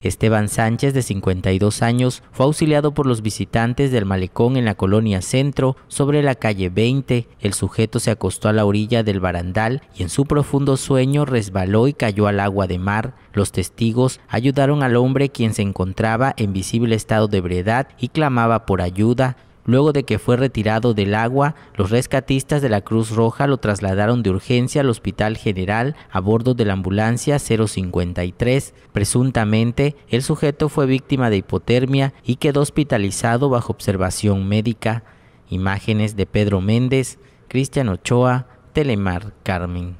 Esteban Sánchez, de 52 años, fue auxiliado por los visitantes del malecón en la colonia Centro, sobre la calle 20. El sujeto se acostó a la orilla del barandal y en su profundo sueño resbaló y cayó al agua de mar. Los testigos ayudaron al hombre quien se encontraba en visible estado de ebriedad y clamaba por ayuda. Luego de que fue retirado del agua, los rescatistas de la Cruz Roja lo trasladaron de urgencia al Hospital General a bordo de la ambulancia 053. Presuntamente, el sujeto fue víctima de hipotermia y quedó hospitalizado bajo observación médica. Imágenes de Pedro Méndez, Cristian Ochoa, Telemar Carmen.